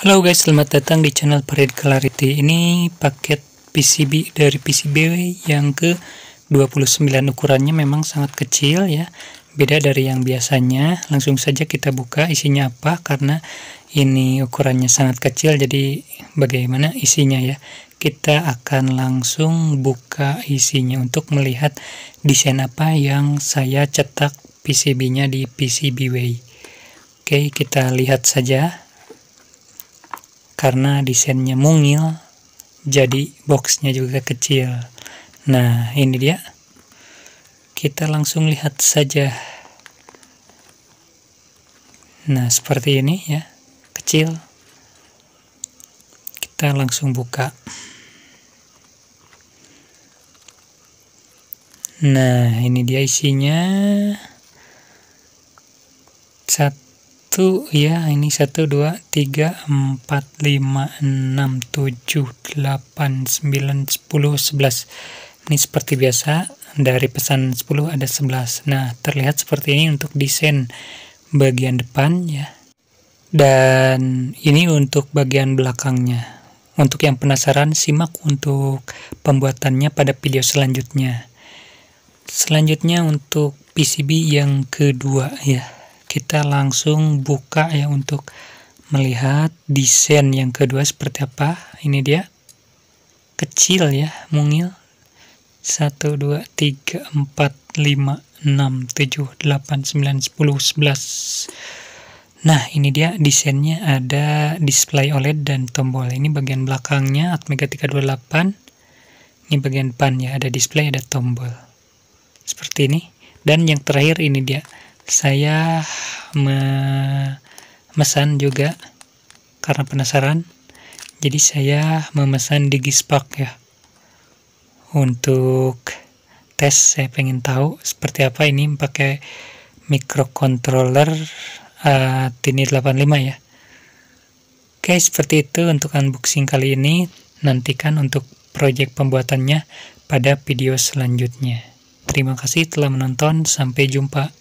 Halo guys, selamat datang di channel Parade Clarity. Ini paket PCB dari PCBWay yang ke 29 ukurannya memang sangat kecil ya. Beda dari yang biasanya. Langsung saja kita buka isinya apa karena ini ukurannya sangat kecil jadi bagaimana isinya ya. Kita akan langsung buka isinya untuk melihat desain apa yang saya cetak PCB-nya di PCBWay. Oke, kita lihat saja karena desainnya mungil jadi boxnya juga kecil nah ini dia kita langsung lihat saja nah seperti ini ya kecil kita langsung buka nah ini dia isinya satu satu ya ini satu dua tiga empat lima enam tujuh delapan sembilan sepuluh sebelas ini seperti biasa dari pesan sepuluh ada sebelas nah terlihat seperti ini untuk desain bagian depan ya dan ini untuk bagian belakangnya untuk yang penasaran simak untuk pembuatannya pada video selanjutnya selanjutnya untuk PCB yang kedua ya kita langsung buka ya untuk melihat desain yang kedua seperti apa ini dia kecil ya mungil 1 2 3 4 5 6 7 8 9 10 11 nah ini dia desainnya ada display OLED dan tombol ini bagian belakangnya Atmega 328 ini bagian depan ya ada display ada tombol seperti ini dan yang terakhir ini dia saya memesan juga karena penasaran jadi saya memesan digispak ya untuk tes saya pengen tahu seperti apa ini pakai microcontroller uh, eh, TINI85 ya oke seperti itu untuk unboxing kali ini nantikan untuk project pembuatannya pada video selanjutnya terima kasih telah menonton sampai jumpa